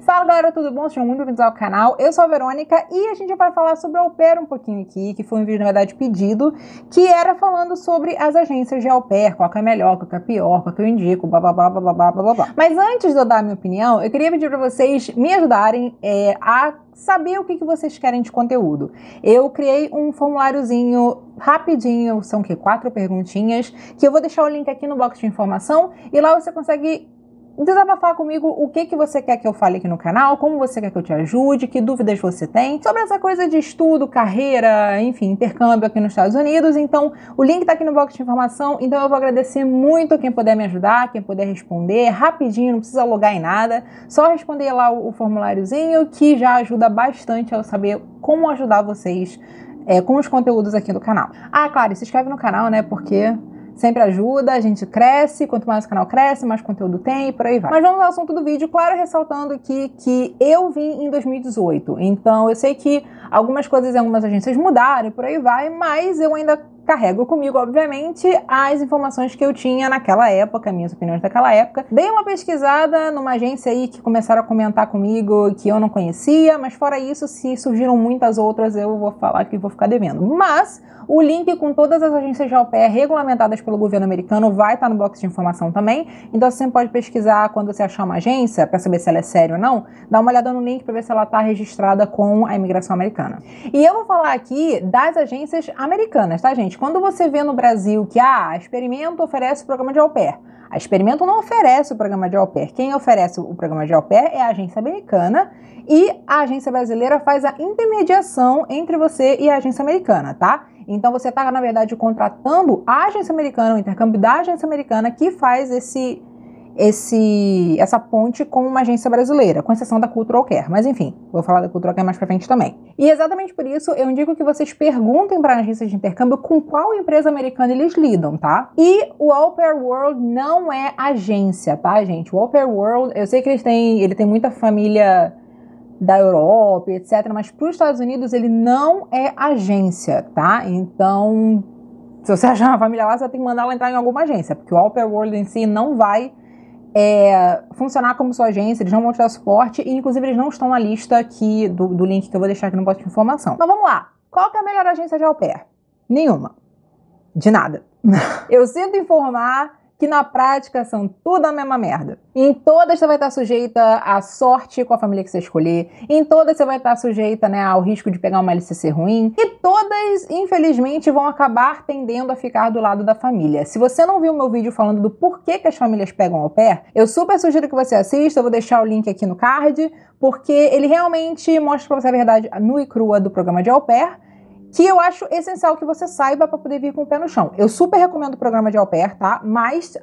Fala galera, tudo bom? Sejam muito bem-vindos ao canal. Eu sou a Verônica e a gente vai falar sobre a Au Pair um pouquinho aqui, que foi um vídeo, na verdade, pedido, que era falando sobre as agências de Au Pair, qual que é melhor, qual que é pior, qual que eu indico, blá blá blá blá blá blá blá. Mas antes de eu dar a minha opinião, eu queria pedir para vocês me ajudarem é, a saber o que, que vocês querem de conteúdo. Eu criei um formuláriozinho rapidinho, são que quatro perguntinhas, que eu vou deixar o link aqui no box de informação e lá você consegue desabafar comigo o que, que você quer que eu fale aqui no canal, como você quer que eu te ajude, que dúvidas você tem sobre essa coisa de estudo, carreira, enfim, intercâmbio aqui nos Estados Unidos. Então, o link tá aqui no box de informação. Então, eu vou agradecer muito quem puder me ajudar, quem puder responder rapidinho, não precisa logar em nada. Só responder lá o, formuláriozinho que já ajuda bastante a eu saber como ajudar vocês é, com os conteúdos aqui do canal. Ah, claro, se inscreve no canal, né? Porque Sempre ajuda, a gente cresce, quanto mais o canal cresce, mais conteúdo tem e por aí vai. Mas vamos ao assunto do vídeo, claro, ressaltando aqui que eu vim em 2018, então eu sei que algumas coisas em algumas agências mudaram e por aí vai, mas eu ainda carrego comigo, obviamente, as informações que eu tinha naquela época, minhas opiniões daquela época. Dei uma pesquisada numa agência aí que começaram a comentar comigo que eu não conhecia, mas fora isso, se surgiram muitas outras, eu vou falar que vou ficar devendo. Mas o link com todas as agências de au pair regulamentadas pelo governo americano vai estar tá no box de informação também. Então você pode pesquisar quando você achar uma agência para saber se ela é séria ou não. Dá uma olhada no link para ver se ela está registrada com a imigração americana. E eu vou falar aqui das agências americanas, tá, gente? Gente, quando você vê no Brasil que ah, a Experimento oferece o programa de au pair, a Experimento não oferece o programa de au pair. Quem oferece o programa de au pair é a agência americana e a agência brasileira faz a intermediação entre você e a agência americana, tá? Então você está, na verdade, contratando a agência americana, o intercâmbio da agência americana que faz esse esse, essa ponte com uma agência brasileira, com exceção da Cultural Care. Mas enfim, vou falar da Cultural Care mais pra frente também. E exatamente por isso eu indico que vocês perguntem para a agência de intercâmbio com qual empresa americana eles lidam, tá? E o All Pair World não é agência, tá, gente? O All Pair World, eu sei que eles têm, ele tem muita família da Europa, etc. Mas para os Estados Unidos ele não é agência, tá? Então, se você achar uma família lá, você tem que mandar ela entrar em alguma agência, porque o All Pair World em si não vai é, funcionar como sua agência, eles não vão te dar suporte e, inclusive, eles não estão na lista aqui do, do link que eu vou deixar aqui no box de informação. Mas vamos lá. Qual que é a melhor agência de au pair? Nenhuma. De nada. eu sinto informar que na prática são tudo a mesma merda. Em todas você vai estar sujeita à sorte com a família que você escolher, em todas você vai estar sujeita né, ao risco de pegar uma LCC ruim, e todas, infelizmente, vão acabar tendendo a ficar do lado da família. Se você não viu meu vídeo falando do porquê que as famílias pegam ao pé, eu super sugiro que você assista, eu vou deixar o link aqui no card, porque ele realmente mostra pra você a verdade nua e crua do programa de au pair, que eu acho essencial que você saiba para poder vir com o pé no chão. Eu super recomendo o programa de au pair, tá? Mas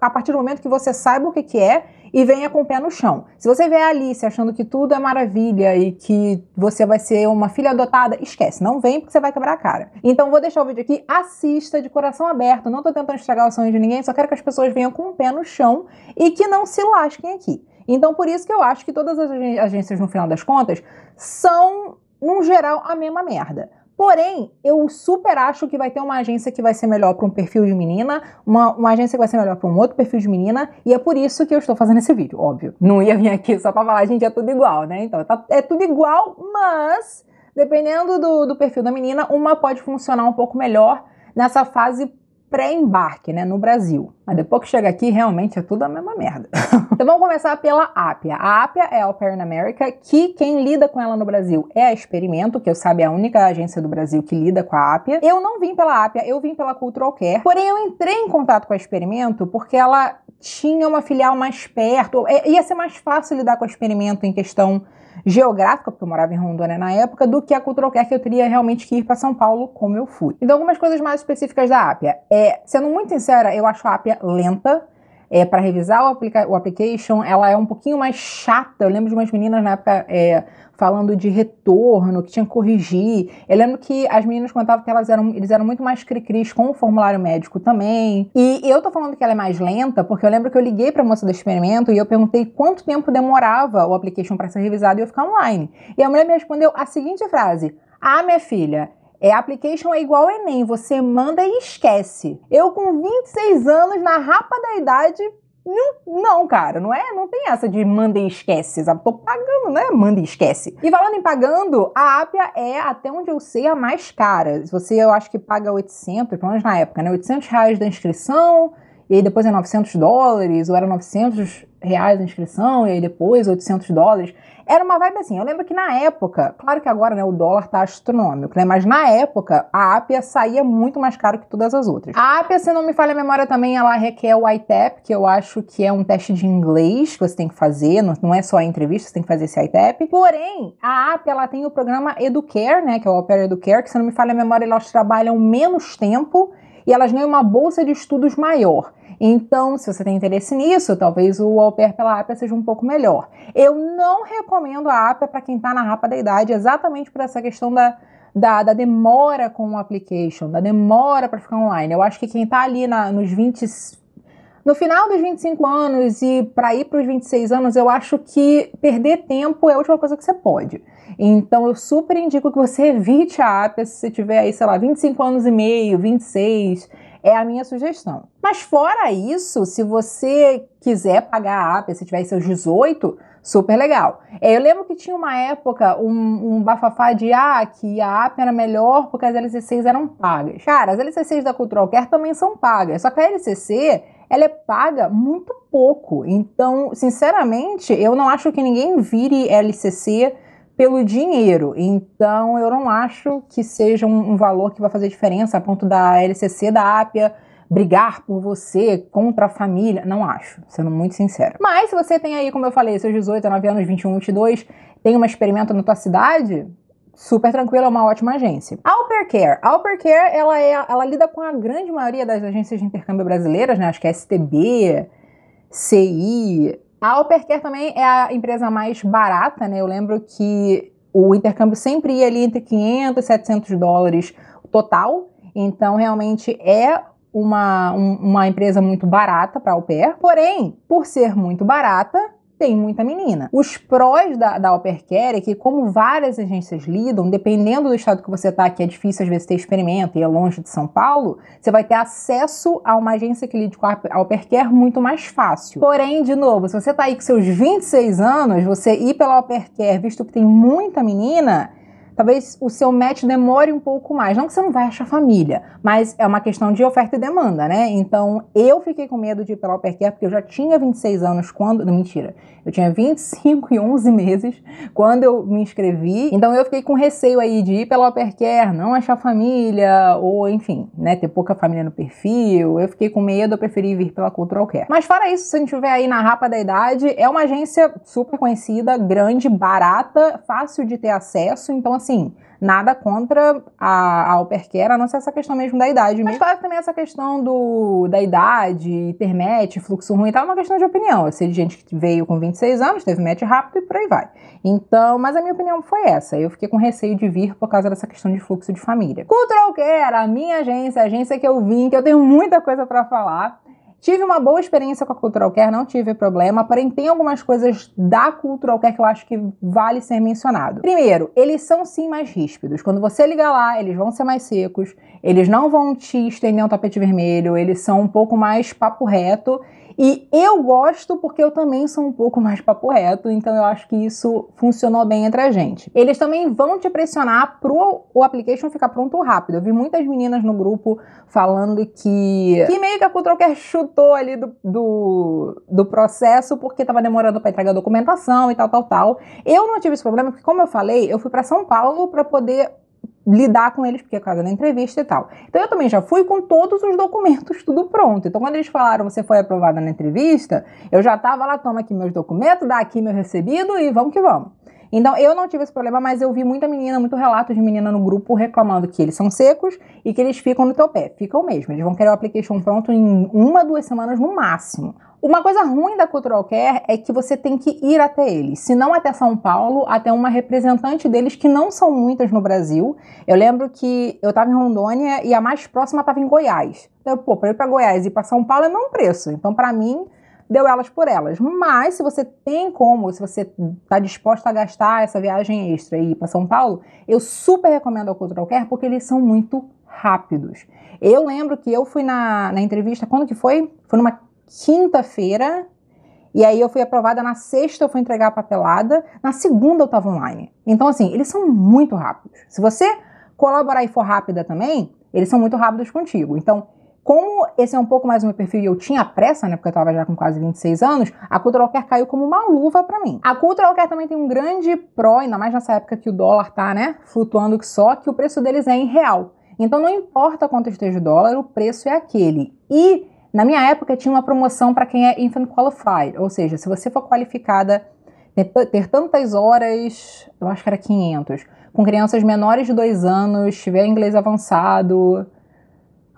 a partir do momento que você saiba o que, que é e venha com o pé no chão. Se você vier ali se achando que tudo é maravilha e que você vai ser uma filha adotada, esquece, não vem porque você vai quebrar a cara. Então vou deixar o vídeo aqui, assista de coração aberto, não tô tentando estragar o sonho de ninguém, só quero que as pessoas venham com o pé no chão e que não se lasquem aqui. Então por isso que eu acho que todas as agências no final das contas são, num geral, a mesma merda. Porém, eu super acho que vai ter uma agência que vai ser melhor para um perfil de menina, uma, uma agência que vai ser melhor para um outro perfil de menina, e é por isso que eu estou fazendo esse vídeo, óbvio. Não ia vir aqui só para falar, gente, é tudo igual, né? Então, tá, é tudo igual, mas dependendo do, do perfil da menina, uma pode funcionar um pouco melhor nessa fase pré-embarque, né, no Brasil. Mas depois que chega aqui, realmente é tudo a mesma merda. então vamos começar pela APIA. A APIA é a Au Pair in America, que quem lida com ela no Brasil é a Experimento, que eu sabe é a única agência do Brasil que lida com a APIA. Eu não vim pela APIA, eu vim pela Cultural Care. Porém, eu entrei em contato com a Experimento porque ela tinha uma filial mais perto. É, ia ser mais fácil lidar com o experimento em questão geográfica, porque eu morava em Rondônia na época, do que a Culturalcare que eu teria realmente que ir para São Paulo, como eu fui. Então, algumas coisas mais específicas da Apia. É, sendo muito sincera, eu acho a Apia lenta é, para revisar o, aplica o application, ela é um pouquinho mais chata. Eu lembro de umas meninas na época é, falando de retorno, que tinha que corrigir. Eu lembro que as meninas contavam que elas eram, eles eram muito mais cri-cris com o formulário médico também. E, eu tô falando que ela é mais lenta, porque eu lembro que eu liguei pra moça do experimento e eu perguntei quanto tempo demorava o application para ser revisado e eu ficar online. E a mulher me respondeu a seguinte frase: Ah, minha filha, é, application é igual ao Enem, você manda e esquece. Eu com 26 anos, na rapa da idade, não, não, cara, não é? Não tem essa de manda e esquece, sabe? Tô pagando, né? Manda e esquece. E falando em pagando, a Apia é, até onde eu sei, a mais cara. Você, eu acho que paga 800, pelo menos na época, né? 800 reais da inscrição, e aí depois é 900 dólares, ou era 900 reais a inscrição, e aí depois 800 dólares. Era uma vibe assim. Eu lembro que na época, claro que agora né, o dólar tá astronômico, né? Mas na época, a Apia saía muito mais caro que todas as outras. A Apia, se não me falha a memória também, ela requer o ITEP, que eu acho que é um teste de inglês que você tem que fazer, não é só a entrevista, você tem que fazer esse ITEP. Porém, a Apia, ela tem o programa Educare, né? Que é o Opera Educare, que se não me falha a memória, elas trabalham menos tempo e elas ganham uma bolsa de estudos maior. Então, se você tem interesse nisso, talvez o au pair pela APA seja um pouco melhor. Eu não recomendo a APA para quem está na rapa da idade, exatamente por essa questão da, da, da demora com o application, da demora para ficar online. Eu acho que quem está ali na, nos 20, no final dos 25 anos e para ir para os 26 anos, eu acho que perder tempo é a última coisa que você pode. Então eu super indico que você evite a APA se você tiver aí, sei lá, 25 anos e meio, 26. É a minha sugestão. Mas fora isso, se você quiser pagar a APA, se tiver seus 18, super legal. É, eu lembro que tinha uma época, um, um bafafá de ah, que a APA era melhor porque as LCCs eram pagas. Cara, as LCCs da Cultural Care também são pagas, só que a LCC ela é paga muito pouco. Então, sinceramente, eu não acho que ninguém vire LCC pelo dinheiro. Então, eu não acho que seja um, um valor que vai fazer diferença a ponto da LCC, da APIA, brigar por você, contra a família. Não acho, sendo muito sincero. Mas se você tem aí, como eu falei, seus 18, 19 anos, 21, 22, tem uma experimento na tua cidade, super tranquila, é uma ótima agência. A Alpercare. A Alpercare, ela, é, ela lida com a grande maioria das agências de intercâmbio brasileiras, né? Acho que é STB, CI, a Alpercare também é a empresa mais barata, né? Eu lembro que o intercâmbio sempre ia ali entre 500 e 700 dólares total. Então, realmente é uma, um, uma empresa muito barata para au pair. Porém, por ser muito barata, tem muita menina. Os prós da, da Care é que, como várias agências lidam, dependendo do estado que você está, que é difícil às vezes ter experimento e é longe de São Paulo, você vai ter acesso a uma agência que lide com a Care muito mais fácil. Porém, de novo, se você está aí com seus 26 anos, você ir pela Care visto que tem muita menina, talvez o seu match demore um pouco mais. Não que você não vai achar família, mas é uma questão de oferta e demanda, né? Então eu fiquei com medo de ir pela Alpercare porque eu já tinha 26 anos quando. Não, mentira. Eu tinha 25 e 11 meses quando eu me inscrevi. Então eu fiquei com receio aí de ir pela Alpercare, não achar família, ou enfim, né? Ter pouca família no perfil. Eu fiquei com medo, eu preferi vir pela Cultural Care. Mas fora isso, se a gente estiver aí na rapa da idade, é uma agência super conhecida, grande, barata, fácil de ter acesso. Então, assim, assim, nada contra a, a Alperquera, a não ser essa questão mesmo da idade. Mas claro que também essa questão do, da idade, internet, fluxo ruim e tal, é uma questão de opinião. Eu sei de gente que veio com 26 anos, teve match rápido e por aí vai. Então, mas a minha opinião foi essa. Eu fiquei com receio de vir por causa dessa questão de fluxo de família. Cultural Care, a minha agência, a agência que eu vim, que eu tenho muita coisa para falar. Tive uma boa experiência com a Cultural Care, não tive problema. Porém, tem algumas coisas da Cultural Care que eu acho que vale ser mencionado. Primeiro, eles são sim mais ríspidos. Quando você liga lá, eles vão ser mais secos, eles não vão te estender um tapete vermelho, eles são um pouco mais papo reto e eu gosto porque eu também sou um pouco mais papo reto, então eu acho que isso funcionou bem entre a gente. Eles também vão te pressionar pro o application ficar pronto rápido. Eu vi muitas meninas no grupo falando que, que meio que a Cutroker chutou ali do, do, do processo porque tava demorando para entregar a documentação e tal, tal, tal. Eu não tive esse problema porque, como eu falei, eu fui para São Paulo para poder lidar com eles, porque é causa da entrevista e tal. Então eu também já fui com todos os documentos, tudo pronto. Então quando eles falaram, você foi aprovada na entrevista, eu já estava lá, toma aqui meus documentos, dá aqui meu recebido e vamos que vamos. Então, eu não tive esse problema, mas eu vi muita menina, muito relato de menina no grupo reclamando que eles são secos e que eles ficam no teu pé. Ficam mesmo. Eles vão querer o application pronto em uma, duas semanas no máximo. Uma coisa ruim da Cultural Care é que você tem que ir até eles, se não até São Paulo, até uma representante deles, que não são muitas no Brasil. Eu lembro que eu estava em Rondônia e a mais próxima estava em Goiás. Então, pô, pra ir para Goiás e para São Paulo é o mesmo preço. Então, para mim, deu elas por elas. Mas se você tem como, se você está disposta a gastar essa viagem extra e ir para São Paulo, eu super recomendo ao Cultural Care porque eles são muito rápidos. Eu lembro que eu fui na, na entrevista, quando que foi? Foi numa quinta-feira, e aí eu fui aprovada na sexta, eu fui entregar a papelada, na segunda eu estava online. Então, assim, eles são muito rápidos. Se você colaborar e for rápida também, eles são muito rápidos contigo. Então, como esse é um pouco mais o meu perfil e eu tinha pressa, né, porque eu estava já com quase 26 anos, a Cultural Care caiu como uma luva para mim. A Cultural Care também tem um grande pró, ainda mais nessa época que o dólar tá, né, flutuando que só, que o preço deles é em real. Então não importa quanto esteja o dólar, o preço é aquele. E na minha época tinha uma promoção para quem é infant qualified, ou seja, se você for qualificada ter tantas horas, eu acho que era 500, com crianças menores de 2 anos, tiver inglês avançado,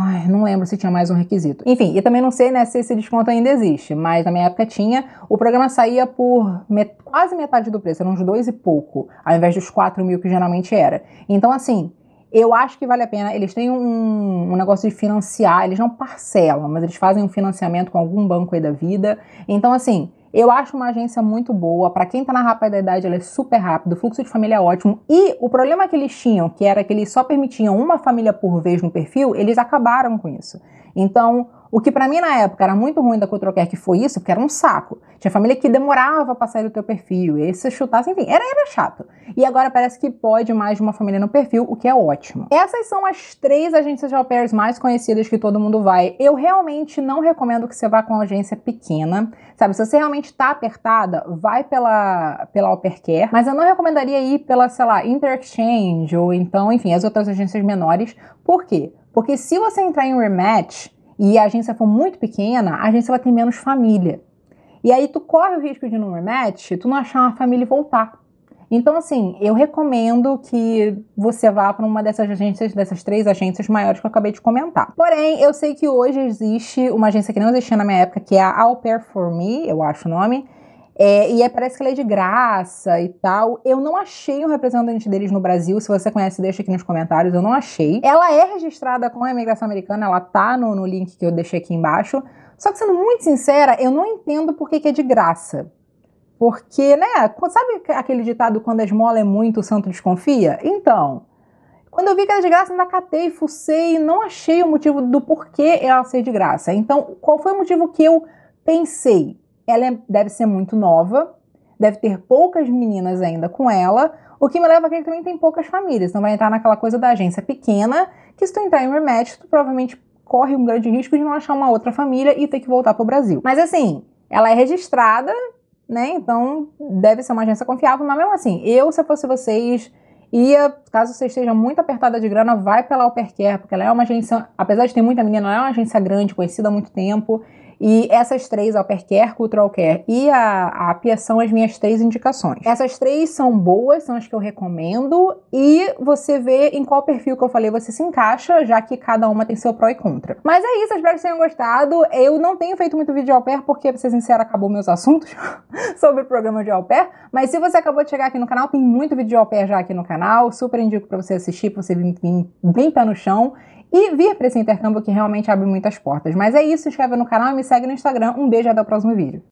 Ai, não lembro se tinha mais um requisito. Enfim, e também não sei né, se esse desconto ainda existe, mas na minha época tinha. O programa saía por met quase metade do preço, eram uns dois e pouco, ao invés dos quatro mil que geralmente era. Então, assim, eu acho que vale a pena. Eles têm um, um, negócio de financiar, eles não parcelam, mas eles fazem um financiamento com algum banco aí da vida. Então, assim, eu acho uma agência muito boa. Para quem está na rápida idade, ela é super rápida. O fluxo de família é ótimo. E o problema que eles tinham, que era que eles só permitiam uma família por vez no perfil, eles acabaram com isso. Então, o que para mim na época era muito ruim da Cotrocare, que foi isso, porque era um saco. Tinha família que demorava para sair do teu perfil, e aí se chutasse, enfim, era, era chato. E agora parece que pode mais de uma família no perfil, o que é ótimo. Essas são as três agências de au pairs mais conhecidas que todo mundo vai. Eu realmente não recomendo que você vá com uma agência pequena, sabe? Se você realmente está apertada, vai pela, pela Alpercare, mas eu não recomendaria ir pela, sei lá, Interexchange ou então, enfim, as outras agências menores. Por quê? Porque se você entrar em rematch e a agência for muito pequena, a agência vai ter menos família. E aí tu corre o risco de no rematch, tu não achar uma família e voltar. Então, assim, eu recomendo que você vá para uma dessas agências, dessas três agências maiores que eu acabei de comentar. Porém, eu sei que hoje existe uma agência que não existia na minha época, que é a Au Pair For Me, eu acho o nome. É, e é, parece que ela é de graça e tal. Eu não achei um representante deles no Brasil. Se você conhece, deixa aqui nos comentários. Eu não achei. Ela é registrada com a imigração americana, ela tá no, no link que eu deixei aqui embaixo. Só que sendo muito sincera, eu não entendo por que, que é de graça. Porque, né, sabe aquele ditado quando a esmola é muito, o santo desconfia? Então, quando eu vi que era de graça, ainda catei, fucei não achei o motivo do porquê ela ser de graça. Então, qual foi o motivo que eu pensei? Ela é, deve ser muito nova, deve ter poucas meninas ainda com ela, o que me leva a crer que também tem poucas famílias. Não vai entrar naquela coisa da agência pequena, que se tu entrar em rematch, tu provavelmente corre um grande risco de não achar uma outra família e ter que voltar pro Brasil. Mas assim, ela é registrada, né? Então deve ser uma agência confiável, mas mesmo assim, eu, se fosse vocês, ia, caso você esteja muito apertada de grana, vai pela Alpercare, porque ela é uma agência, apesar de ter muita menina, ela é uma agência grande, conhecida há muito tempo. E essas três, Alpercare, Cultural Care e a Apia, são as minhas três indicações. Essas três são boas, são as que eu recomendo, e você vê em qual perfil que eu falei você se encaixa, já que cada uma tem seu pró e contra. Mas é isso, espero que vocês tenham gostado. Eu não tenho feito muito vídeo de au pair, porque, pra ser sincero, acabou meus assuntos sobre o programa de au pair. Mas se você acabou de chegar aqui no canal, tem muito vídeo de au pair já aqui no canal. Super indico pra você assistir, pra você vir, vir bem pé no chão e vir para esse intercâmbio que realmente abre muitas portas. Mas é isso, se inscreve no canal e me segue no Instagram. Um beijo e até o próximo vídeo.